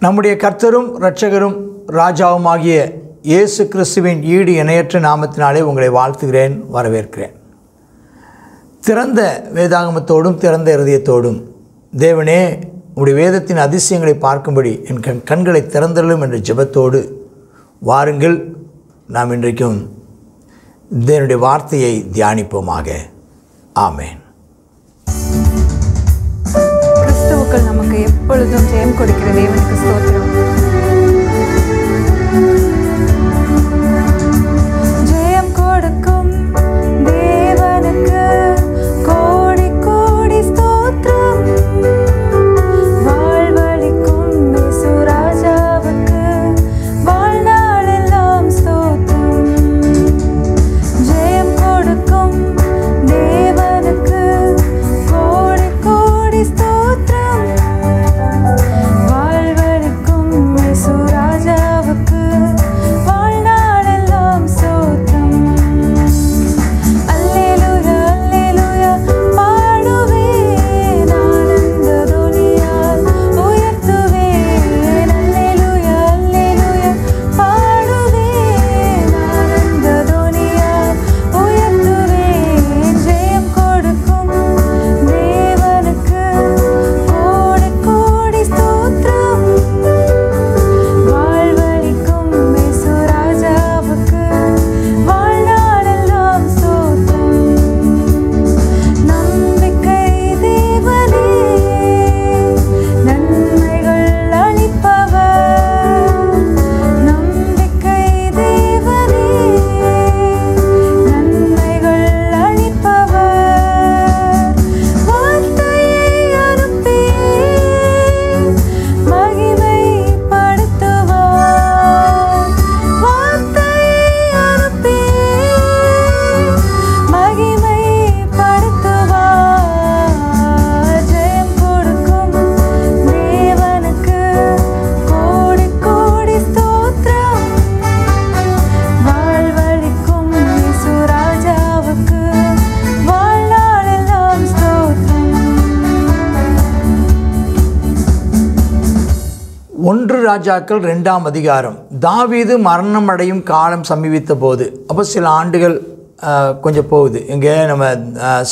நம்முடைய கர்த்தரும் இரட்சகரும் ராஜாவுமாகிய இயேசு கிறிஸ்துவின் ஈடு இணையற்ற நாமத்தினாலே உங்களை வாழ்த்துகிறேன் வரவேற்கிறேன் திறந்த வேதாகமத்தோடும் திறந்த இருதயத்தோடும் தேவனே உங்களுடைய வேதத்தின் அதிசயங்களை பார்க்கும்படி என் கண் கண்களை திறந்தள்ளும் என்ற ஜெபத்தோடு வாருங்கள் நாம் இன்றைக்கும் இதனுடைய வார்த்தையை தியானிப்போமாக ஆமேன் கிறிஸ்துவுக்கள் நமக்கு எப்பொழுதும் ஜெயம் கொடுக்கிற தேவனுக்கு ஸ்தோத்திரம் ராஜாக்கள் ரெண்டாம் அதிகாரம் தாவீது மரணம் அடையும் காலம் சமீபித்த போது அப்போ சில ஆண்டுகள் கொஞ்சம் போகுது இங்கே நம்ம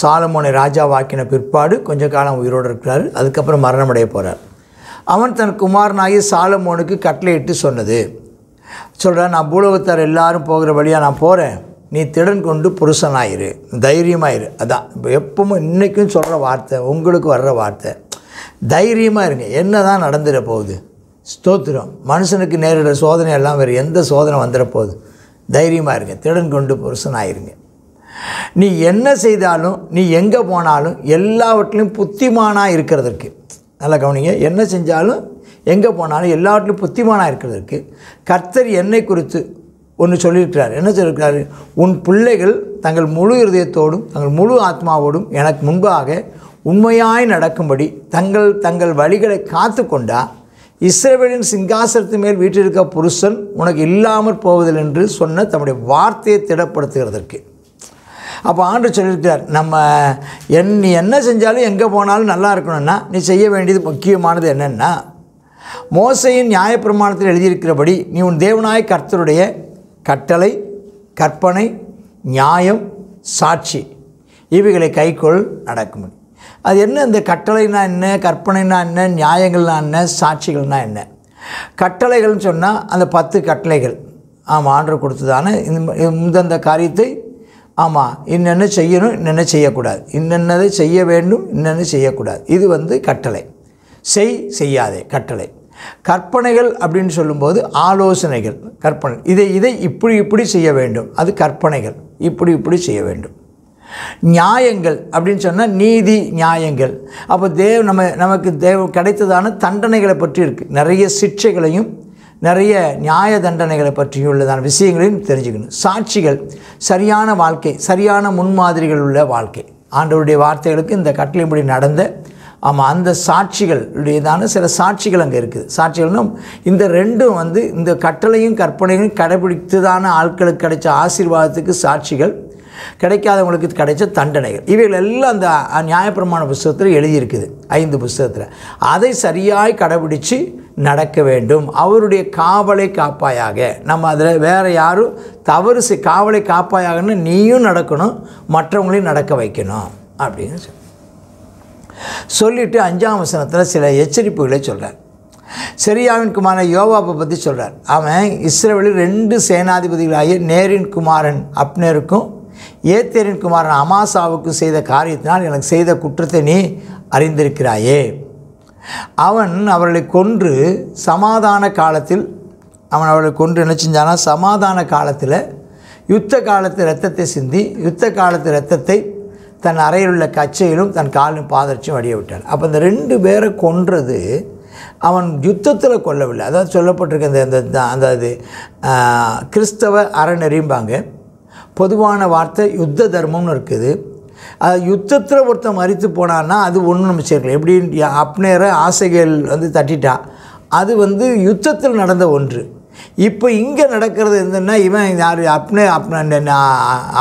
சாலமோனை ராஜா வாக்கின பிற்பாடு கொஞ்ச காலம் உயிரோடு இருக்கிறார் அதுக்கப்புறம் மரணம் அடைய போகிறார் அவன் தன் குமாரனாகி சாலமோனுக்கு கட்டளையிட்டு சொன்னது சொல்கிறான் நான் பூலவத்தார் எல்லாரும் போகிற வழியாக நான் போகிறேன் நீ திடன் கொண்டு புருஷனாயிரு தைரியமாயிரு அதான் இப்போ எப்பவும் இன்றைக்கும் சொல்கிற வார்த்தை உங்களுக்கு வர்ற வார்த்தை தைரியமாக இருங்க என்ன தான் நடந்துட போகுது ஸ்தோத்திரம் மனுஷனுக்கு நேரிட சோதனை எல்லாம் வேறு எந்த சோதனை வந்துடப்போகுது தைரியமாக இருங்க திடன் கொண்டு புருஷன் ஆயிருங்க நீ என்ன செய்தாலும் நீ எங்கே போனாலும் எல்லாவற்றிலும் புத்திமானாக இருக்கிறதுக்கு நல்லா கவனிங்க என்ன செஞ்சாலும் எங்கே போனாலும் எல்லாவற்றிலும் புத்திமானாக இருக்கிறதுக்கு கர்த்தர் என்னை குறித்து ஒன்று சொல்லியிருக்கிறார் என்ன சொல்லியிருக்கிறார் உன் பிள்ளைகள் தங்கள் முழு இருதயத்தோடும் தங்கள் முழு ஆத்மாவோடும் எனக்கு முன்பாக உண்மையாய் நடக்கும்படி தங்கள் தங்கள் வழிகளை காத்து கொண்டால் இஸ்ரேவேலின் சிங்காசனத்து மேல் வீட்டிருக்க புருஷன் உனக்கு இல்லாமற் போவதில்லை என்று சொன்ன தம்முடைய வார்த்தையை திடப்படுத்துகிறதற்கு அப்போ ஆண்டு சொல்லியிருக்கிறார் நம்ம என் நீ என்ன செஞ்சாலும் எங்கே போனாலும் நல்லா இருக்கணும்னா நீ செய்ய வேண்டியது முக்கியமானது என்னென்னா மோசையின் நியாயப்பிரமாணத்தில் எழுதியிருக்கிறபடி நீ உன் தேவனாய கர்த்தருடைய கட்டளை கற்பனை நியாயம் சாட்சி இவைகளை கைக்கொள் நடக்கும் அது என்ன இந்த கட்டளைனா என்ன கற்பனைனா என்ன நியாயங்கள்னா என்ன சாட்சிகள்னா என்ன கட்டளைகள்னு சொன்னால் அந்த பத்து கட்டளைகள் ஆமாம் ஆர்டர் இந்த இந்தந்த காரியத்தை ஆமாம் இன்னென்ன செய்யணும் இன்னென்ன செய்யக்கூடாது இன்னென்னதை செய்ய வேண்டும் இன்னென்ன செய்யக்கூடாது இது வந்து கட்டளை செய் செய்யாதே கட்டளை கற்பனைகள் அப்படின்னு சொல்லும்போது ஆலோசனைகள் கற்பனை இதை இதை இப்படி இப்படி செய்ய வேண்டும் அது கற்பனைகள் இப்படி இப்படி செய்ய வேண்டும் நியாயங்கள் அப்படின்னு சொன்னால் நீதி நியாயங்கள் அப்போ தேவ் நம்ம நமக்கு தேவ கிடைத்ததான தண்டனைகளை பற்றி இருக்குது நிறைய சிக்ஷைகளையும் நிறைய நியாய தண்டனைகளை பற்றியும் உள்ளதான விஷயங்களையும் தெரிஞ்சுக்கணும் சாட்சிகள் சரியான வாழ்க்கை சரியான முன்மாதிரிகள் உள்ள வாழ்க்கை ஆண்டவருடைய வார்த்தைகளுக்கு இந்த கட்டளைப்படி நடந்த ஆமாம் அந்த சாட்சிகளுடையதான சில சாட்சிகள் அங்கே இருக்குது சாட்சிகள்னும் இந்த ரெண்டும் வந்து இந்த கட்டளையும் கற்பனையும் கடைபிடித்ததான ஆட்களுக்கு கிடைச்ச ஆசீர்வாதத்துக்கு சாட்சிகள் கிடைக்காதவங்களுக்கு கிடைச்ச தண்டனைகள் இவைகள் எல்லாம் அந்த நியாயப்பிரமாண புஸ்தகத்தில் எழுதியிருக்குது ஐந்து புஸ்தகத்தில் அதை சரியாய் கடைபிடித்து நடக்க வேண்டும் அவருடைய காவலை காப்பாயாக நம்ம அதில் வேறு யாரும் தவறு காவலை காப்பாயாகன்னு நீயும் நடக்கணும் மற்றவங்களையும் நடக்க வைக்கணும் அப்படின்னு சொல்லி சொல்லிவிட்டு அஞ்சாம் வசனத்தில் சில எச்சரிப்புகளை சொல்கிறார் சரியாவின் குமாரன் யோவாப்பை பற்றி சொல்கிறார் அவன் இஸ்ரேலில் ரெண்டு சேனாதிபதிகளாகிய நேரின் குமாரன் அப்னருக்கும் ஏத்தேரின் குமாரன் அமாசாவுக்கு செய்த காரியத்தினால் எனக்கு செய்த குற்றத்தை நீ அறிந்திருக்கிறாயே அவன் அவர்களை கொன்று சமாதான காலத்தில் அவன் அவர்களை கொன்று என்ன செஞ்சானா சமாதான காலத்தில் யுத்த காலத்து ரத்தத்தை சிந்தி யுத்த காலத்து ரத்தத்தை தன் அறையில் உள்ள கச்சையிலும் தன் காலும் பாதரிச்சும் வடிய விட்டான் அப்போ இந்த ரெண்டு பேரை கொன்றது அவன் யுத்தத்தில் கொல்லவில்லை அதாவது சொல்லப்பட்டிருக்க அந்த அந்த அது கிறிஸ்தவ அறநெறியும்பாங்க பொதுவான வார்த்தை யுத்த தர்மம்னு இருக்குது அது யுத்தத்தில் ஒருத்தன் மறித்து போனான்னா அது ஒன்றும் நம்ம சேர்க்கலாம் எப்படி அப்னேர ஆசைகள் வந்து தட்டிட்டா அது வந்து யுத்தத்தில் நடந்த ஒன்று இப்போ இங்கே நடக்கிறது என்னென்னா இவன் யார் அப்னே அப்னே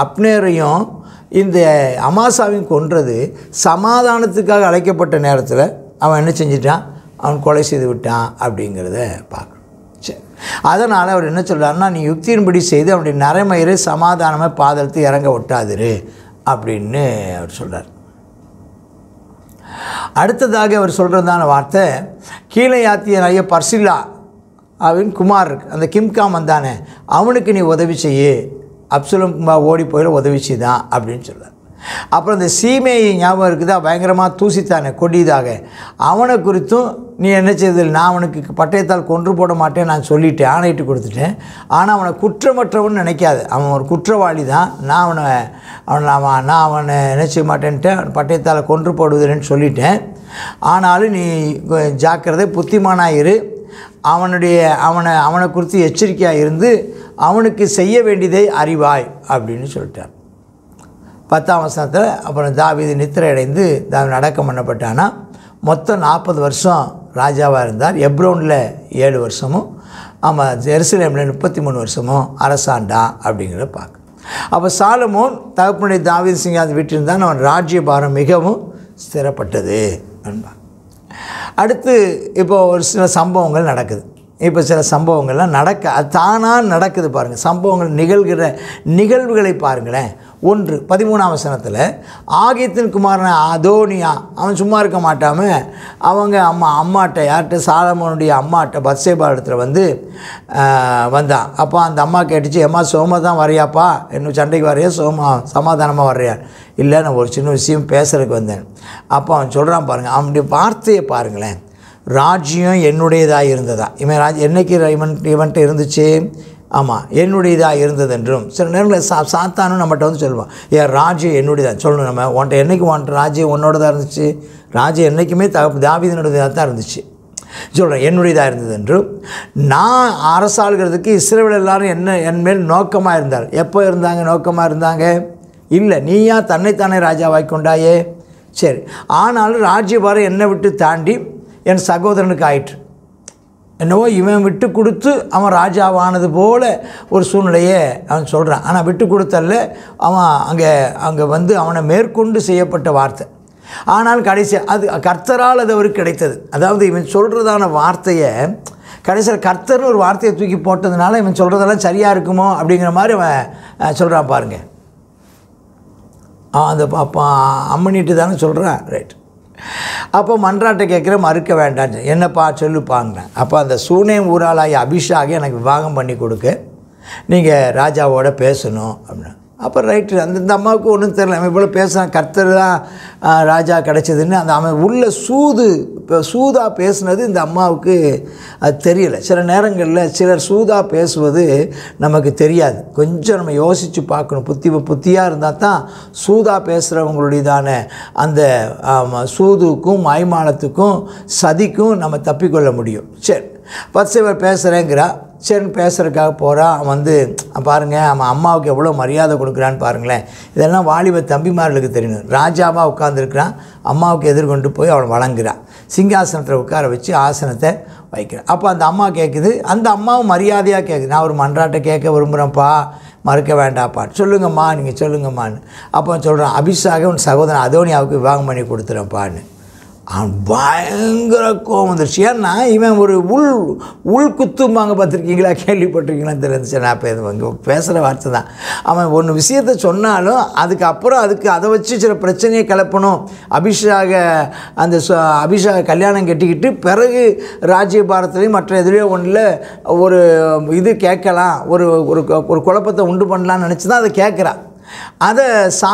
அப்னேரையும் இந்த அமாசாவையும் கொன்றது சமாதானத்துக்காக அழைக்கப்பட்ட நேரத்தில் அவன் என்ன செஞ்சிட்டான் அவன் கொலை செய்து விட்டான் அப்படிங்கிறத பார்க்க அதனால் அவர் என்ன சொல்கிறாருன்னா நீ யுக்தியின்படி செய்து அவனுடைய நரைமயிரை சமாதானமாக பாதலத்து இறங்க விட்டாதிரு அப்படின்னு அவர் சொல்கிறார் அடுத்ததாக அவர் சொல்கிறதான வார்த்தை கீழே யாத்திய ஐய பர்சில்லா அவன் குமார் இருக்கு அந்த கிம்காம் வந்தானே அவனுக்கு நீ உதவி செய்ய அப்சுலம் குமார் ஓடி போயில் உதவி செய்தான் அப்படின்னு சொல்கிறார் அப்புறம் இந்த சீமையை ஞாபகம் இருக்குதா பயங்கரமாக தூசித்தானே கொடியதாக அவனை குறித்தும் நீ என்ன செய்தது நான் அவனுக்கு பட்டயத்தால் கொன்று போட மாட்டேன் நான் சொல்லிட்டேன் ஆணையிட்டு கொடுத்துட்டேன் ஆனால் அவனை குற்றமற்றவன் நினைக்காது அவன் ஒரு குற்றவாளி தான் நான் அவனை அவன் அவன் நான் அவனை என்ன செய்ய மாட்டேன்ட்டு பட்டயத்தால் கொன்று போடுவதுன்னு சொல்லிட்டேன் ஆனாலும் நீ ஜாக்கிரதை புத்திமானாயிரு அவனுடைய அவனை அவனை குறித்து எச்சரிக்கையாக இருந்து அவனுக்கு செய்ய வேண்டியதை அறிவாய் அப்படின்னு சொல்லிட்டான் பத்தாம் வருஷத்தில் அப்புறம் தாவிது நித்திரை அடைந்து அடக்கம் பண்ணப்பட்டானா மொத்தம் நாற்பது வருஷம் ராஜாவாக இருந்தார் எப்ரோனில் ஏழு வருஷமும் ஆமாம் ஜெருசலேமில் முப்பத்தி மூணு வருஷமும் அரசாண்டா அப்படிங்கிறத பார்க்க அப்போ சாலமோன் தகப்பனுடைய தாவீர் சிங் அது வீட்டிருந்தான் அவன் ராஜ்யபாரம் மிகவும் ஸ்திரப்பட்டது அடுத்து இப்போ ஒரு சில சம்பவங்கள் நடக்குது இப்போ சில சம்பவங்கள்லாம் நடக்க தானாக நடக்குது பாருங்கள் சம்பவங்கள் நிகழ்கிற நிகழ்வுகளை பாருங்களேன் ஒன்று பதிமூணாம் வசனத்தில் ஆகித்தின் குமாரன் அதோனியா அவன் சும்மா இருக்க மாட்டாமல் அவங்க அம்மா அம்மாட்ட யார்கிட்ட சாலமோனுடைய அம்மாட்ட பத்சேபா இடத்துல வந்து வந்தான் அப்போ அந்த அம்மா கேட்டுச்சு எம்மா சோமா தான் வரையாப்பா இன்னும் சண்டைக்கு வரையா சோமா சமாதானமாக வரையா இல்லை நான் ஒரு சின்ன விஷயம் பேசுகிறதுக்கு வந்தேன் அப்போ அவன் சொல்கிறான் பாருங்கள் அவனுடைய வார்த்தையை பாருங்களேன் ராஜ்யம் என்னுடையதாக இருந்ததா இவன் ராஜ் என்னைக்கு இவன் இவன்ட்டு இருந்துச்சு ஆமாம் என்னுடையதாக இருந்தது என்றும் சில நேரங்களில் சா சாத்தானும் நம்மகிட்ட வந்து சொல்லுவான் ஏன் ராஜ்யம் என்னுடையதான் சொல்லணும் நம்ம உன்ட்ட என்றைக்கு உன்ட்ட ராஜ்யம் தான் இருந்துச்சு ராஜ்யம் என்றைக்குமே த தாவிதனுடையதாக தான் இருந்துச்சு சொல்கிறேன் என்னுடையதாக இருந்தது என்றும் நான் அரசாளுகிறதுக்கு இஸ்ரேவில் எல்லாரும் என்ன என் மேல் நோக்கமாக இருந்தார் எப்போ இருந்தாங்க நோக்கமாக இருந்தாங்க இல்லை நீயா தன்னைத்தானே ராஜாவாய் கொண்டாயே சரி ஆனாலும் ராஜ்யபாரம் என்னை விட்டு தாண்டி என் சகோதரனுக்கு ஆயிற்று என்னவோ இவன் விட்டு கொடுத்து அவன் ராஜாவானது போல் ஒரு சூழ்நிலையை அவன் சொல்கிறான் ஆனால் விட்டு கொடுத்தல்ல அவன் அங்கே அங்கே வந்து அவனை மேற்கொண்டு செய்யப்பட்ட வார்த்தை ஆனால் கடைசி அது கர்த்தரால் அது அவருக்கு கிடைத்தது அதாவது இவன் சொல்கிறதான வார்த்தையை கடைசியில் கர்த்தர்னு ஒரு வார்த்தையை தூக்கி போட்டதுனால இவன் சொல்கிறதெல்லாம் சரியாக இருக்குமோ அப்படிங்கிற மாதிரி அவன் சொல்கிறான் பாருங்கள் அந்த அம்மனிட்டு தானே சொல்கிறான் ரைட் அப்போ மன்றாட்டை கேட்குற மறுக்க வேண்டாம் என்னப்பா சொல்லுப்பாங்கினேன் அப்போ அந்த சூனேம் ஊராளாகி அபிஷாக எனக்கு விவாகம் பண்ணி கொடுக்க நீங்கள் ராஜாவோட பேசணும் அப்படின்னு அப்போ ரைட்டு அந்த இந்த அம்மாவுக்கு ஒன்றும் தெரில அவன் இவ்வளோ பேசுகிறான் கர்த்தர் தான் ராஜா கிடச்சதுன்னு அந்த அவன் உள்ள சூது இப்போ சூதா பேசுனது இந்த அம்மாவுக்கு அது தெரியலை சில நேரங்களில் சிலர் சூதாக பேசுவது நமக்கு தெரியாது கொஞ்சம் நம்ம யோசித்து பார்க்கணும் புத்தி புத்தியாக இருந்தால் தான் சூதா பேசுகிறவங்களுடையதான அந்த சூதுக்கும் மாய்மானத்துக்கும் சதிக்கும் நம்ம தப்பிக்கொள்ள முடியும் சரி பத்து பேசுகிறேங்கிறா சரின்னு பேசுகிறதுக்காக போகிறான் அவன் வந்து பாருங்கள் அவன் அம்மாவுக்கு எவ்வளோ மரியாதை கொடுக்குறான்னு பாருங்களேன் இதெல்லாம் வாலிப தம்பிமார்களுக்கு தெரியணும் ராஜாவாக உட்காந்துருக்கிறான் அம்மாவுக்கு எதிர்கொண்டு போய் அவன் வழங்குறான் சிங்காசனத்தில் உட்கார வச்சு ஆசனத்தை வைக்கிறான் அப்போ அந்த அம்மா கேட்குது அந்த அம்மாவும் மரியாதையாக கேட்குது நான் ஒரு மன்றாட்டை கேட்க விரும்புகிறேன்ப்பா மறுக்க வேண்டாப்பான் சொல்லுங்கம்மா நீங்கள் சொல்லுங்கம்மான்னு அப்போ சொல்கிறான் அபிஷாக உன் சகோதரன் அதோனியாவுக்கு விவாகம் பண்ணி கொடுத்துறப்பான்னு அவன் பயங்கர கோவம் வந்துருச்சு ஏன்னா இவன் ஒரு உள் உள் குத்தும்பாங்க பார்த்துருக்கீங்களா கேள்விப்பட்டிருக்கீங்களா தெரிஞ்சு நான் இப்போ பேசுகிற வார்த்தை தான் அவன் ஒன்று விஷயத்த சொன்னாலும் அதுக்கப்புறம் அதுக்கு அதை வச்சு சில பிரச்சனையை கிளப்பணும் அபிஷாக அந்த அபிஷேக கல்யாணம் கட்டிக்கிட்டு பிறகு ராஜ்யபாரத்துலேயும் மற்ற எதுலேயோ ஒன்றில் ஒரு இது கேட்கலாம் ஒரு ஒரு குழப்பத்தை உண்டு பண்ணலான்னு நினச்சி தான் அதை கேட்குறான் அதை சா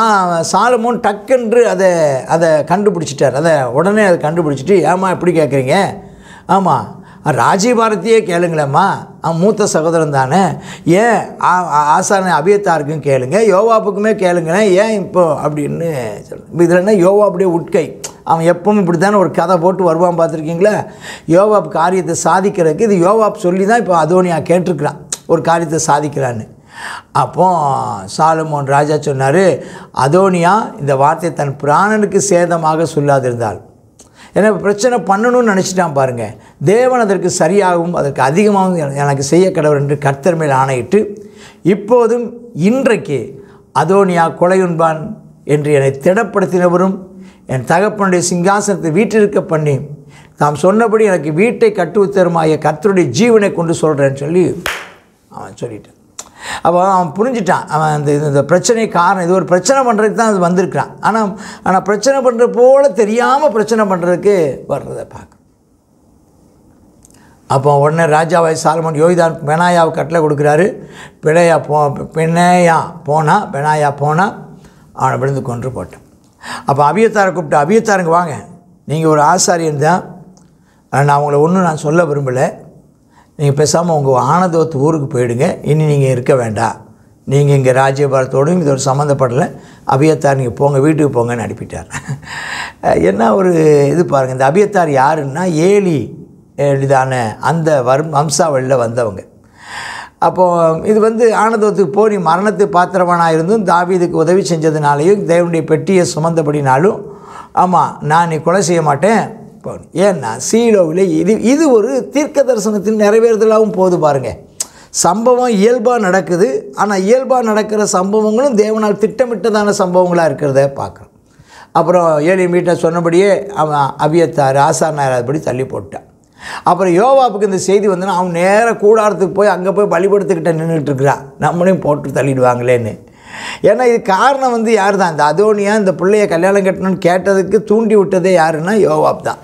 சாலமோன் டக்குன்று அதை அதை கண்டுபிடிச்சிட்டார் அதை உடனே அதை கண்டுபிடிச்சிட்டு ஏமா எப்படி கேட்குறீங்க ஆமாம் ராஜீபாரதியே கேளுங்களேம்மா அவன் மூத்த சகோதரன் தானே ஏன் ஆசான அபியத்தாருக்கும் கேளுங்க யோவாப்புக்குமே கேளுங்களேன் ஏன் இப்போ அப்படின்னு சொல்லு இதில் என்ன யோவா அப்படியே உட்கை அவன் எப்பவும் இப்படி தானே ஒரு கதை போட்டு வருவான் பார்த்துருக்கீங்களா யோவாப் காரியத்தை சாதிக்கிறதுக்கு இது யோவாப் சொல்லி தான் இப்போ அதோனியா கேட்டிருக்கிறான் ஒரு காரியத்தை சாதிக்கிறான்னு அப்போ சாலுமோன் ராஜா சொன்னார் அதோனியா இந்த வார்த்தை தன் பிராணனுக்கு சேதமாக சொல்லாதிருந்தால் ஏன்னா பிரச்சனை பண்ணணும்னு நினச்சிட்டான் பாருங்கள் தேவன் அதற்கு சரியாகவும் அதற்கு அதிகமாகவும் எனக்கு செய்ய கடவுள் என்று கர்த்தர் மேல் ஆணையிட்டு இப்போதும் இன்றைக்கு அதோனியா கொலையுண்பான் என்று என்னை திடப்படுத்தினவரும் என் தகப்பனுடைய சிங்காசனத்தை வீட்டிற்க பண்ணி தாம் சொன்னபடி எனக்கு வீட்டை கட்டுவித்தருமாய கர்த்தருடைய ஜீவனை கொண்டு சொல்கிறேன்னு சொல்லி அவன் சொல்லிட்டான் அப்போ அவன் புரிஞ்சிட்டான் அவன் அந்த இந்த பிரச்சனை காரணம் இது ஒரு பிரச்சனை பண்ணுறதுக்கு தான் அது வந்திருக்கிறான் ஆனால் ஆனால் பிரச்சனை பண்ணுற போல் தெரியாமல் பிரச்சனை பண்ணுறதுக்கு வர்றதை பார்க்க அப்போ உடனே ராஜாவாய் சாலமன் யோகிதான் பெனாயாவுக்கு கட்டில் கொடுக்குறாரு பிழையா போ பிணையா போனால் பெனாயா போனால் அவனை விழுந்து கொன்று போட்டான் அப்போ அபியத்தாரை கூப்பிட்டு அபியத்தாருங்க வாங்க நீங்கள் ஒரு ஆசாரியன் தான் நான் அவங்கள ஒன்றும் நான் சொல்ல விரும்பலை நீங்கள் பேசாமல் உங்கள் ஆனந்தோத்து ஊருக்கு போயிடுங்க இனி நீங்கள் இருக்க வேண்டாம் நீங்கள் இங்கே ராஜ்யபாரத்தோடும் இதோட சம்மந்தப்படலை அபியத்தார் நீங்கள் போங்க வீட்டுக்கு போங்கன்னு அனுப்பிட்டார் என்ன ஒரு இது பாருங்கள் இந்த அபியத்தார் யாருன்னா ஏலி எளிதான அந்த வரும் வம்சாவளியில் வந்தவங்க அப்போது இது வந்து ஆனந்தத்துக்கு போனி மரணத்து பாத்திரவனாக இருந்தும் தாவீதுக்கு உதவி செஞ்சதுனாலையும் தேவனுடைய பெட்டியை சுமந்தபடினாலும் ஆமாம் நான் நீ கொலை செய்ய மாட்டேன் போகணும் ஏன்னா சீலோவில் இது இது ஒரு தீர்க்க தரிசனத்தில் நிறைவேறுதலாகவும் போகுது பாருங்கள் சம்பவம் இயல்பாக நடக்குது ஆனால் இயல்பாக நடக்கிற சம்பவங்களும் தேவனால் திட்டமிட்டதான சம்பவங்களாக இருக்கிறத பார்க்குறோம் அப்புறம் ஏழை மீட்டை சொன்னபடியே அவன் அவியத்தார் ஆசானார் அதுபடி தள்ளி போட்டான் அப்புறம் யோவாப்புக்கு இந்த செய்தி வந்துன்னா அவன் நேராக கூடாரத்துக்கு போய் அங்கே போய் வழிபடுத்துக்கிட்ட நின்றுட்டுருக்குறான் நம்மளையும் போட்டு தள்ளிடுவாங்களேன்னு ஏன்னா இது காரணம் வந்து யார் தான் இந்த அதோனியா இந்த பிள்ளைய கல்யாணம் கட்டணும்னு கேட்டதுக்கு தூண்டி விட்டதே யாருன்னா யோவாப் தான்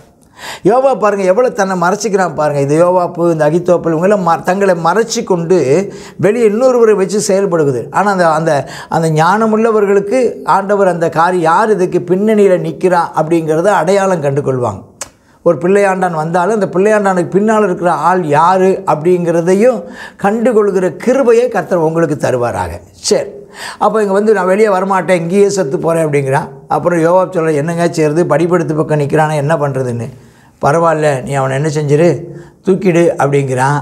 யோவா பாருங்கள் எவ்வளோ தன்னை மறைச்சிக்கிறான் பாருங்கள் இது யோவாப்பு இந்த அகித்தோப்பல் இவங்கெல்லாம் ம தங்களை மறைச்சி கொண்டு வெளியே இன்னொருவரை வச்சு செயல்படுகுது ஆனால் அந்த அந்த அந்த ஞானமுள்ளவர்களுக்கு ஆண்டவர் அந்த காரி யார் இதுக்கு பின்னணியில் நிற்கிறான் அப்படிங்கிறத அடையாளம் கண்டு கொள்வாங்க ஒரு பிள்ளையாண்டான் வந்தாலும் அந்த பிள்ளையாண்டானுக்கு பின்னால் இருக்கிற ஆள் யார் அப்படிங்கிறதையும் கண்டுகொள்கிற கிருபையை கர்த்தர் உங்களுக்கு தருவாராக சரி அப்போ இங்கே வந்து நான் வெளியே வரமாட்டேன் இங்கேயே செத்து போகிறேன் அப்படிங்கிறான் அப்புறம் யோகா சொல்ல என்னங்க செய்கிறது படிப்படுத்து பக்கம் நிற்கிறானா என்ன பண்ணுறதுன்னு பரவாயில்ல நீ அவனை என்ன செஞ்சிரு தூக்கிடு அப்படிங்கிறான்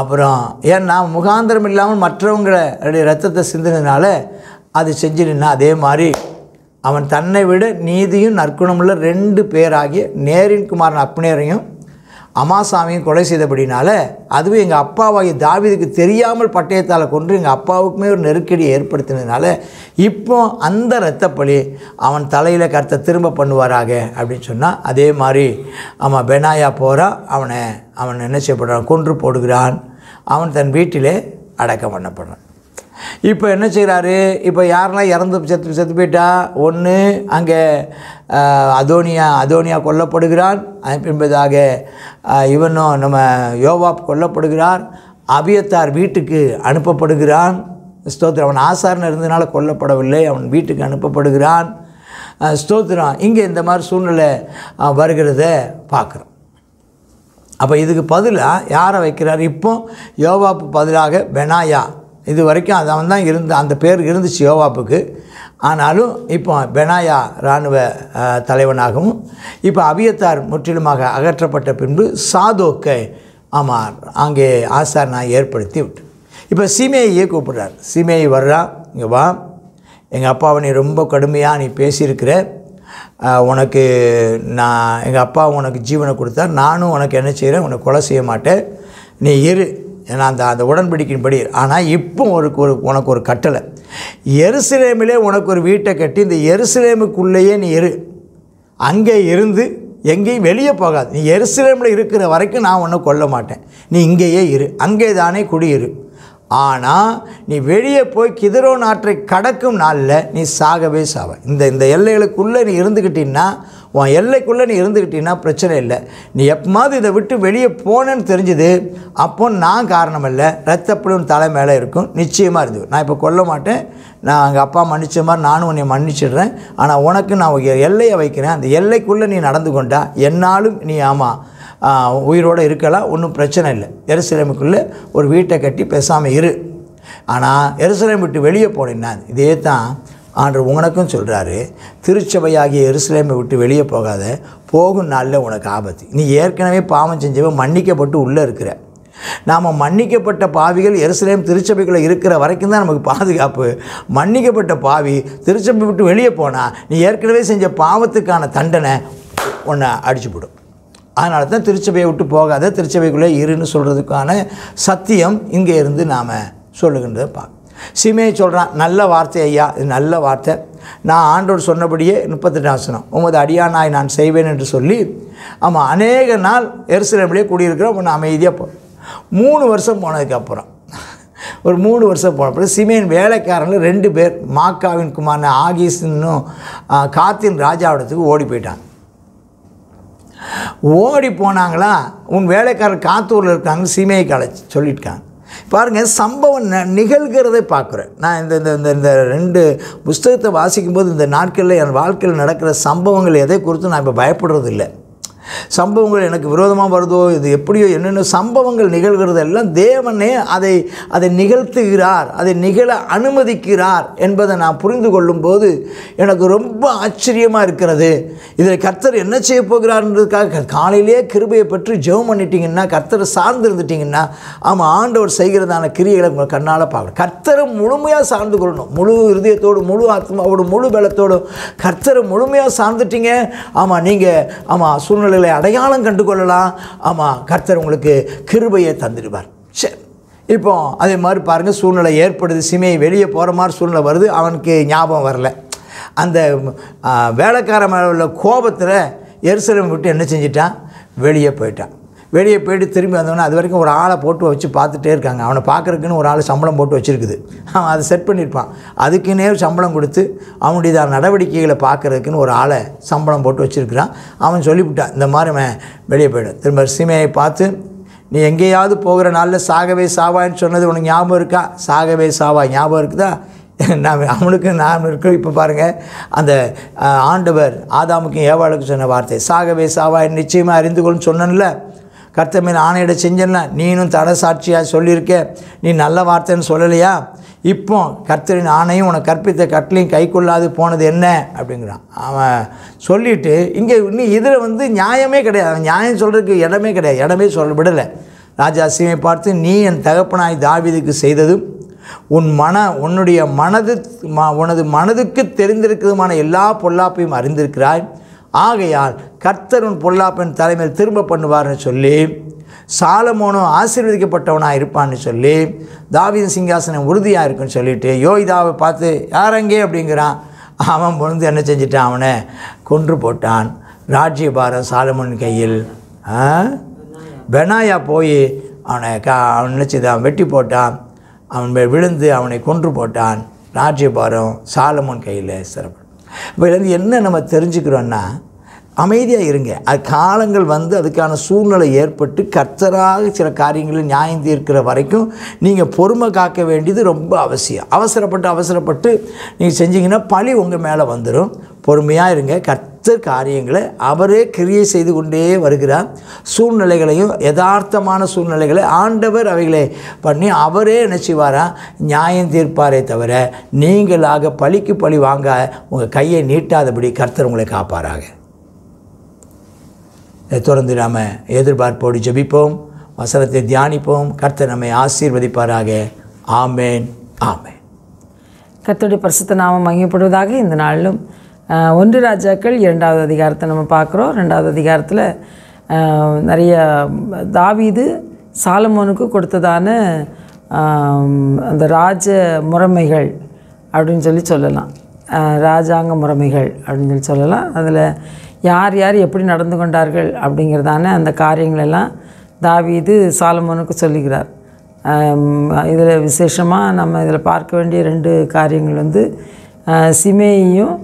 அப்புறம் ஏன்னா முகாந்திரம் இல்லாமல் மற்றவங்களுடைய ரத்தத்தை சிந்தினதுனால அது செஞ்சிருந்தா அதே மாதிரி அவன் தன்னை விட நீதியும் நற்குணமுள்ள ரெண்டு பேராகிய நேரின் குமாரன் அப்னேரையும் அமாசாமியும் கொலை செய்தபடினால அதுவும் எங்கள் அப்பாவாகி தாவிதுக்கு தெரியாமல் பட்டயத்தால் கொன்று எங்கள் அப்பாவுக்குமே ஒரு நெருக்கடியை ஏற்படுத்தினதுனால இப்போ அந்த இரத்தப்பழி அவன் தலையில் கருத்தை திரும்ப பண்ணுவாராக அப்படின்னு சொன்னால் அதே மாதிரி அவன் பெனாயா போகிறா அவனை அவன் என்ன செய்யப்படுறான் கொன்று போடுகிறான் அவன் தன் வீட்டிலே அடக்கம் பண்ணப்படுறான் இப்போ என்ன செய்கிறாரு இப்போ யாரெல்லாம் இறந்து செத்து செத்து போயிட்டா ஒன்று அங்கே அதோனியா அதோனியா கொல்லப்படுகிறான் பின்பதாக இவனும் நம்ம யோவாப் கொல்லப்படுகிறான் அபியத்தார் வீட்டுக்கு அனுப்பப்படுகிறான் ஸ்தோத்திரம் அவன் ஆசாரன் இருந்ததுனால கொல்லப்படவில்லை அவன் வீட்டுக்கு அனுப்பப்படுகிறான் ஸ்தோத்திரம் இங்கே இந்த மாதிரி சூழ்நிலை வருகிறத பார்க்குறோம் அப்போ இதுக்கு பதிலாக யாரை வைக்கிறார் இப்போ யோவாப்பு பதிலாக பெனாயா இது வரைக்கும் அதன் தான் இருந்து அந்த பேர் இருந்துச்சு யோவாப்புக்கு ஆனாலும் இப்போ பெனாயா இராணுவ தலைவனாகவும் இப்போ அவியத்தார் முற்றிலுமாக அகற்றப்பட்ட பின்பு சாதோக்கை ஆமாம் அங்கே ஆசார் நான் ஏற்படுத்தி விட்டு இப்போ சீமையை கூப்பிடுறார் சீமையை வர்றான் இங்கே வா எங்கள் அப்பாவை நீ ரொம்ப கடுமையாக நீ பேசியிருக்கிற உனக்கு நான் எங்கள் அப்பா உனக்கு ஜீவனை கொடுத்தா நானும் உனக்கு என்ன செய்கிறேன் உனக்கு கொலை செய்ய மாட்டேன் நீ இரு ஏன்னா அந்த அந்த உடன்படிக்கின்படி ஆனால் இப்போ ஒரு உனக்கு ஒரு கட்டளை எருசலேமிலே உனக்கு ஒரு வீட்டை கட்டி இந்த எருசலேமுக்குள்ளேயே நீ இரு அங்கே இருந்து எங்கேயும் வெளியே போகாது நீ எருசலேமில் இருக்கிற வரைக்கும் நான் ஒன்றும் கொல்ல மாட்டேன் நீ இங்கேயே இரு அங்கே தானே குடியிரு ஆனால் நீ வெளியே போய் கிதிரோ நாற்றை கடக்கும் நாளில் நீ சாகவே சாவ இந்த இந்த எல்லைகளுக்குள்ளே நீ இருந்துக்கிட்டீங்கன்னா உன் எல்லைக்குள்ளே நீ இருந்துக்கிட்டீங்கன்னா பிரச்சனை இல்லை நீ எப்போமாவது இதை விட்டு வெளியே போனேன்னு தெரிஞ்சுது அப்போ நான் காரணம் இல்லை ரத்தப்படுன்னு தலை மேலே இருக்கும் நிச்சயமாக இருந்தது நான் இப்போ கொல்ல மாட்டேன் நான் எங்கள் அப்பா மன்னிச்ச மாதிரி நானும் உன்னை மன்னிச்சிடுறேன் ஆனால் உனக்கு நான் எல்லையை வைக்கிறேன் அந்த எல்லைக்குள்ளே நீ நடந்து கொண்டா என்னாலும் நீ ஆமாம் உயிரோடு இருக்கலாம் ஒன்றும் பிரச்சனை இல்லை எருசலேமுக்குள்ளே ஒரு வீட்டை கட்டி பேசாமல் இரு ஆனால் எருசலேம் விட்டு வெளியே போனேன்னா இதே தான் ஆண்டு உனக்கும் சொல்கிறாரு திருச்சபையாகிய எருசலேமை விட்டு வெளியே போகாத போகும் நாளில் உனக்கு ஆபத்து நீ ஏற்கனவே பாவம் செஞ்சவன் மன்னிக்கப்பட்டு உள்ளே இருக்கிற நாம் மன்னிக்கப்பட்ட பாவிகள் எருசலேம் திருச்சபைக்குள்ளே இருக்கிற வரைக்கும் தான் நமக்கு பாதுகாப்பு மன்னிக்கப்பட்ட பாவி திருச்சபை விட்டு வெளியே போனால் நீ ஏற்கனவே செஞ்ச பாவத்துக்கான தண்டனை உன்னை அடிச்சுவிடும் அதனால தான் திருச்சபையை விட்டு போகாத திருச்சபைக்குள்ளே இருன்னு சொல்கிறதுக்கான சத்தியம் இங்கே இருந்து நாம் சொல்லுகின்றதை பார்க்கணும் சிமே சொல்கிறான் நல்ல வார்த்தை ஐயா இது நல்ல வார்த்தை நான் ஆண்டோர் சொன்னபடியே முப்பத்தெட்டு ஆசனம் உமது அடியானாய் நான் செய்வேன் என்று சொல்லி ஆமாம் அநேக நாள் எருசலேமிலே கூடியிருக்கிறோம் ஒன்று அமைதியாக போ மூணு வருஷம் போனதுக்கப்புறம் ஒரு மூணு வருஷம் பிறகு சிமேன் வேலைக்காரங்களும் ரெண்டு பேர் மாக்காவின் குமாரன் ஆகீஸ்னும் காத்தின் ராஜாவிடத்துக்கு ஓடி போயிட்டாங்க ஓடி போனாங்களா உன் வேலைக்காரர் காத்தூரில் இருக்காங்கன்னு சிமையை கலை சொல்லியிருக்காங்க பாருங்கள் சம்பவம் நிகழ்கிறதை பார்க்குறேன் நான் இந்த இந்த இந்த ரெண்டு புஸ்தகத்தை வாசிக்கும்போது இந்த நாட்களில் என் வாழ்க்கையில் நடக்கிற சம்பவங்கள் எதை குறித்து நான் இப்போ பயப்படுறதில்லை சம்பவங்கள் எனக்கு விரோதமாக வருதோ இது எப்படியோ என்னென்ன சம்பவங்கள் நிகழ்கிறது எல்லாம் தேவனே அதை அதை நிகழ்த்துகிறார் அதை நிகழ அனுமதிக்கிறார் என்பதை நான் புரிந்து கொள்ளும்போது எனக்கு ரொம்ப ஆச்சரியமாக இருக்கிறது இதில் கர்த்தர் என்ன செய்ய போகிறார்ன்றதுக்காக காலையிலே கிருபையை பற்றி ஜெபம் பண்ணிட்டீங்கன்னா கர்த்தரை சார்ந்து இருந்துட்டிங்கன்னா ஆமாம் ஆண்டவர் செய்கிறதான கிரியைகளை உங்கள் கண்ணால் பார்க்கணும் கர்த்தரை முழுமையாக சார்ந்து கொள்ளணும் முழு இருதயத்தோடு முழு ஆத்மாவோடு முழு பலத்தோடும் கர்த்தரை முழுமையாக சார்ந்துட்டீங்க ஆமாம் நீங்கள் ஆமாம் சூழ்நிலை உங்களை அடையாளம் கண்டு கொள்ளலாம் ஆமாம் கர்த்தர் உங்களுக்கு கிருபையை தந்துடுவார் சரி இப்போ அதே மாதிரி பாருங்கள் சூழ்நிலை ஏற்படுது சிமையை வெளியே போகிற மாதிரி சூழ்நிலை வருது அவனுக்கு ஞாபகம் வரல அந்த வேலைக்கார மேல உள்ள கோபத்தில் எரிசலம் விட்டு என்ன செஞ்சிட்டான் வெளியே போயிட்டான் வெளியே போயிட்டு திரும்பி வந்தவொடனே அது வரைக்கும் ஒரு ஆளை போட்டு வச்சு பார்த்துட்டே இருக்காங்க அவனை பார்க்குறக்குன்னு ஒரு ஆள் சம்பளம் போட்டு வச்சுருக்குது அவன் அதை செட் பண்ணியிருப்பான் அதுக்குன்னே சம்பளம் கொடுத்து அவனுடைய நடவடிக்கைகளை பார்க்குறதுக்குன்னு ஒரு ஆளை சம்பளம் போட்டு வச்சுருக்கிறான் அவன் சொல்லிவிட்டான் இந்த மாதிரி அவன் வெளியே போய்டும் திரும்ப சீமையை பார்த்து நீ எங்கேயாவது போகிற நாளில் சாகவே சாவான்னு சொன்னது உனக்கு ஞாபகம் இருக்கா சாகவே சாவா ஞாபகம் இருக்குதா நான் அவனுக்கு நான் இருக்கோம் இப்போ பாருங்கள் அந்த ஆண்டவர் ஆதாமுக்கும் ஏவாளுக்கும் சொன்ன வார்த்தை சாகவே சாவாய் நிச்சயமாக அறிந்து கொள்ளுன்னு சொன்னேன்ல கர்த்தமேல் ஆணையிட செஞ்சல நீனும் தட சாட்சியாக சொல்லியிருக்க நீ நல்ல வார்த்தைன்னு சொல்லலையா இப்போ கர்த்தரின் ஆணையும் உனக்கு கற்பித்த கட்டளையும் கை கொள்ளாது போனது என்ன அப்படிங்கிறான் அவன் சொல்லிவிட்டு இங்கே இன்னும் இதில் வந்து நியாயமே கிடையாது அவன் நியாயம் சொல்கிறதுக்கு இடமே கிடையாது இடமே சொல்ல விடலை ராஜா சீமை பார்த்து நீ என் தகப்பனாய் தாவிதுக்கு செய்ததும் உன் மன உன்னுடைய மனது உனது மனதுக்கு தெரிந்திருக்கிறதுமான எல்லா பொல்லாப்பையும் அறிந்திருக்கிறாய் ஆகையால் கர்த்தரும் பொல்லாப்பன் தலைமையில் திரும்ப பண்ணுவார்னு சொல்லி சாலமோனும் ஆசீர்வதிக்கப்பட்டவனாக இருப்பான்னு சொல்லி தாவிதன் சிங்காசனம் உறுதியாக இருக்குன்னு சொல்லிட்டு யோகிதாவை பார்த்து யாரங்கே அப்படிங்கிறான் அவன் பொழுது என்ன செஞ்சிட்டான் அவனை கொன்று போட்டான் ராஜ்யபாரம் சாலமோன் கையில் பெனாயா போய் அவனை கா அவன் நினச்சிதான் வெட்டி போட்டான் அவன் விழுந்து அவனை கொன்று போட்டான் ராஜ்யபாரம் சாலமோன் கையில் சிறப்பு இப்போ இதுலேருந்து என்ன நம்ம தெரிஞ்சுக்கிறோன்னா அமைதியாக இருங்க அது காலங்கள் வந்து அதுக்கான சூழ்நிலை ஏற்பட்டு கர்த்தராக சில காரியங்களில் நியாயம் தீர்க்கிற வரைக்கும் நீங்கள் பொறுமை காக்க வேண்டியது ரொம்ப அவசியம் அவசரப்பட்டு அவசரப்பட்டு நீங்கள் செஞ்சீங்கன்னா பழி உங்கள் மேலே வந்துடும் பொறுமையாக இருங்க கர்த்தர் காரியங்களை அவரே கிரியை செய்து கொண்டே வருகிறார் சூழ்நிலைகளையும் யதார்த்தமான சூழ்நிலைகளை ஆண்டவர் அவைகளை பண்ணி அவரே என்ன நியாயம் தீர்ப்பாரே தவிர நீங்களாக பழிக்கு பழி வாங்க உங்கள் கையை நீட்டாதபடி கர்த்தர் உங்களை காப்பாராக தொடர்ந்து நாம் எதிர்பார்ப்போடு ஜபிப்போம் வசனத்தை தியானிப்போம் கர்த்தர் நம்மை ஆசீர்வதிப்பாராக ஆமேன் ஆமேன் கர்த்தருடைய பரிசுத்த நாமம் மகிழப்படுவதாக இந்த நாளிலும் ஒன்று ராஜாக்கள் இரண்டாவது அதிகாரத்தை நம்ம பார்க்குறோம் ரெண்டாவது அதிகாரத்தில் நிறைய தாவீது சாலமோனுக்கு கொடுத்ததான அந்த ராஜ முறைமைகள் அப்படின்னு சொல்லி சொல்லலாம் ராஜாங்க முறைமைகள் அப்படின்னு சொல்லி சொல்லலாம் அதில் யார் யார் எப்படி நடந்து கொண்டார்கள் அப்படிங்கிறதான அந்த காரியங்களெல்லாம் தாவீது சாலமோனுக்கு சொல்லுகிறார் இதில் விசேஷமாக நம்ம இதில் பார்க்க வேண்டிய ரெண்டு காரியங்கள் வந்து சிமேயும்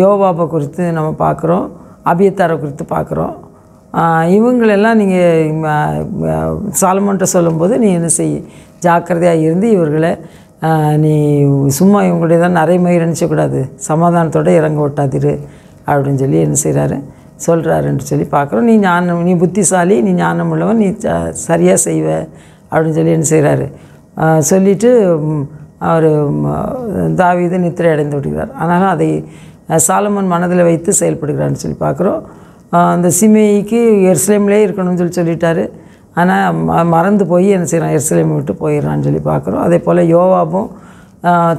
யோபாபை குறித்து நம்ம பார்க்குறோம் அபியத்தாரை குறித்து பார்க்குறோம் இவங்களெல்லாம் நீங்கள் சாலமோன்ட்ட சொல்லும்போது நீ என்ன செய் ஜாக்கிரதையாக இருந்து இவர்களை நீ சும்மா இவங்களுடைய தான் நிறைய மயிர் நினச்சக்கூடாது சமாதானத்தோடு இறங்க விட்டாதிரு அப்படின்னு சொல்லி என்ன செய்கிறாரு சொல்கிறாருன்னு சொல்லி பார்க்குறோம் நீ ஞானம் நீ புத்திசாலி நீ ஞானம் உள்ளவன் நீ சரியாக செய்வ அப்படின்னு சொல்லி என்ன செய்கிறாரு சொல்லிவிட்டு அவர் தாவீது நித்திரை அடைந்து விடுகிறார் ஆனாலும் அதை சாலமன் மனதில் வைத்து செயல்படுகிறான்னு சொல்லி பார்க்குறோம் அந்த சிமேய்க்கு எர்ஸ்லேம்லே இருக்கணும்னு சொல்லி சொல்லிட்டாரு ஆனால் மறந்து போய் என்ன செய்கிறான் எர்ஸ்லேம் விட்டு போயிடறான்னு சொல்லி பார்க்குறோம் அதே போல் யோவாவும்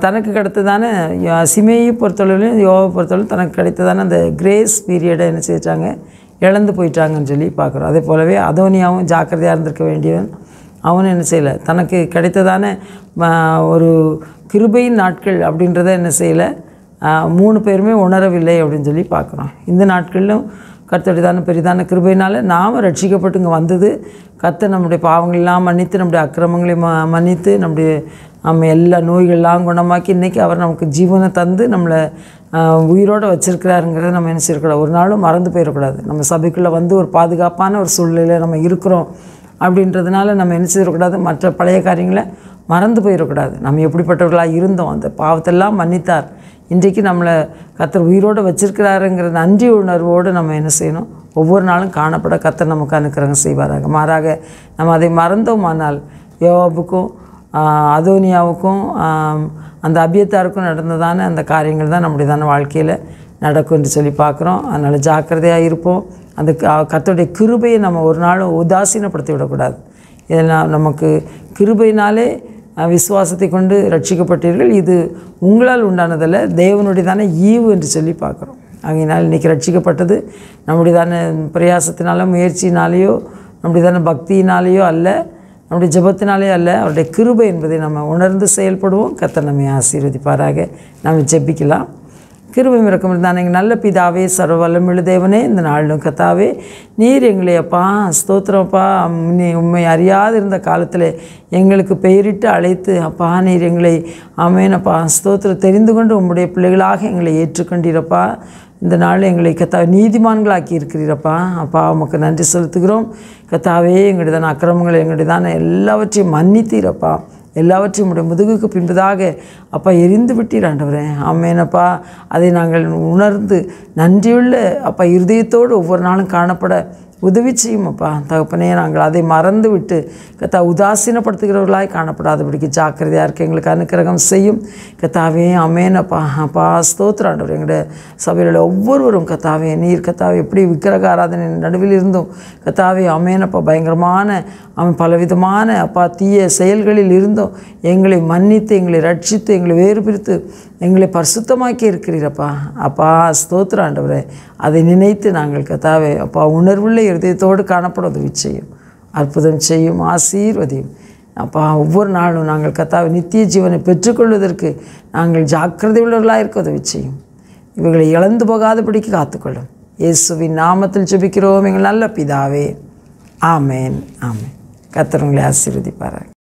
தனக்கு கிடைத்ததான சிமையை பொறுத்தளவுலையும் யோகாவை பொறுத்தளவு தனக்கு கிடைத்ததான அந்த கிரேஸ் பீரியடை என்ன செஞ்சிட்டாங்க இழந்து போயிட்டாங்கன்னு சொல்லி பார்க்குறோம் அதே போலவே அதோனியாவும் ஜாக்கிரதையாக இருந்திருக்க வேண்டியவன் அவனும் என்ன செய்யலை தனக்கு கிடைத்ததான ஒரு கிருபையின் நாட்கள் அப்படின்றத என்ன செய்யலை மூணு பேருமே உணரவில்லை அப்படின்னு சொல்லி பார்க்குறோம் இந்த நாட்களிலும் கர்த்தடிதான பெரிதான கிருபையினால் நாம் ரட்சிக்கப்பட்டு இங்கே வந்தது கர்த்தர் நம்முடைய பாவங்கள்லாம் மன்னித்து நம்முடைய அக்கிரமங்களை ம மன்னித்து நம்முடைய நம்ம எல்லா நோய்கள்லாம் குணமாக்கி இன்றைக்கி அவர் நமக்கு ஜீவனை தந்து நம்மளை உயிரோடு வச்சுருக்கிறாருங்கிறத நம்ம நினச்சிருக்கூடாது ஒரு நாளும் மறந்து போயிடக்கூடாது நம்ம சபைக்குள்ளே வந்து ஒரு பாதுகாப்பான ஒரு சூழ்நிலையில் நம்ம இருக்கிறோம் அப்படின்றதுனால நம்ம நினச்சிடக்கூடாது மற்ற பழைய காரியங்களை மறந்து போயிடக்கூடாது நம்ம எப்படிப்பட்டவர்களாக இருந்தோம் அந்த பாவத்தெல்லாம் மன்னித்தார் இன்றைக்கு நம்மளை கத்தர் உயிரோடு வச்சிருக்கிறாருங்கிற நன்றி உணர்வோடு நம்ம என்ன செய்யணும் ஒவ்வொரு நாளும் காணப்பட கத்தர் நமக்கு அனுக்கிறங்க செய்வாராக மாறாக நம்ம அதை மறந்தோமானால் யோபுக்கும் அதோனியாவுக்கும் அந்த அபியத்தாருக்கும் நடந்ததான அந்த காரியங்கள் தான் நம்முடையதான வாழ்க்கையில் நடக்கும் என்று சொல்லி பார்க்குறோம் அதனால் ஜாக்கிரதையாக இருப்போம் அந்த கத்தோடைய கிருபையை நம்ம ஒரு நாளும் உதாசீனப்படுத்தி விடக்கூடாது இதெல்லாம் நமக்கு கிருபைனாலே விசுவாசத்தை கொண்டு ரட்சிக்கப்பட்டீர்கள் இது உங்களால் உண்டானதல்ல தேவனுடையதான ஈவு என்று சொல்லி பார்க்குறோம் ஆகையினால் இன்றைக்கி ரட்சிக்கப்பட்டது நம்முடையதான பிரயாசத்தினால முயற்சினாலேயோ நம்முடையதான பக்தியினாலேயோ அல்ல நம்முடைய ஜபத்தினாலே அல்ல அவருடைய கிருபை என்பதை நம்ம உணர்ந்து செயல்படுவோம் கத்தை நம்மை ஆசீர்வதிப்பாராக நாம் ஜெபிக்கலாம் கிருபம் இருக்கும் இருந்தால் எங்கள் நல்ல பிதாவே வல்லமிழு தேவனே இந்த நாளிலும் கத்தாவே நீர் எங்களை அப்பா ஸ்தோத்திரப்பா நீ உண்மை அறியாது இருந்த காலத்தில் எங்களுக்கு பெயரிட்டு அழைத்து அப்பா நீர் எங்களை அமேனப்பா ஸ்தோத்திரம் தெரிந்து கொண்டு உம்முடைய பிள்ளைகளாக எங்களை ஏற்றுக்கொண்டிருப்பா இந்த நாள் எங்களை கத்தா நீதிமான்களாக்கி இருக்கிறீரப்பா அப்பா உமக்கு நன்றி செலுத்துகிறோம் கத்தாவே எங்களுடைய தான் அக்கிரமங்கள் எங்களுடைய தான் எல்லாவற்றையும் மன்னித்தீரப்பா எல்லாவற்றையும் உடைய முதுகுக்கு பின்பதாக அப்பா எரிந்து விட்டீர் ஆண்டவரே ஆமேனப்பா அதை நாங்கள் உணர்ந்து நன்றியுள்ள அப்பா இருதயத்தோடு ஒவ்வொரு நாளும் காணப்பட உதவி செய்யும் அப்பா தகப்பனே நாங்கள் அதை மறந்து விட்டு கத்தா உதாசீனப்படுத்துகிறவர்களாய் காணப்படாதபடிக்கு ஜாக்கிரதையாக இருக்க எங்களுக்கு அனுக்கிரகம் செய்யும் கத்தாவே அமேனப்பா அப்பா ஸ்தோத்திராண்டவர் எங்களுடைய சபையில் ஒவ்வொருவரும் கத்தாவே நீர் கத்தாவே எப்படி விக்கிரக ஆராதனை நடுவில் இருந்தும் கத்தாவே அமேனப்பா பயங்கரமான அவன் பலவிதமான அப்பா தீய செயல்களில் இருந்தோம் எங்களை மன்னித்து எங்களை ரட்சித்து எங்களை வேறு பிரித்து எங்களை பரிசுத்தமாக்கி இருக்கிறீரப்பா அப்பா ஸ்தோத்திர ஆண்டவரே அதை நினைத்து நாங்கள் கதாவே அப்பா உணர்வுள்ள இருதயத்தோடு காணப்படுவது உதவி செய்யும் அற்புதம் செய்யும் ஆசீர்வதியும் அப்பா ஒவ்வொரு நாளும் நாங்கள் கத்தாவை நித்திய ஜீவனை பெற்றுக்கொள்வதற்கு நாங்கள் ஜாக்கிரதை உள்ளவர்களாக இருக்க உதவி செய்யும் இவர்களை இழந்து போகாதபடிக்கு காத்துக்கொள்ளும் இயேசுவின் நாமத்தில் ஜெபிக்கிறோம் எங்கள் நல்ல பிதாவே ஆமேன் ஆமேன் Catronlea de Parak.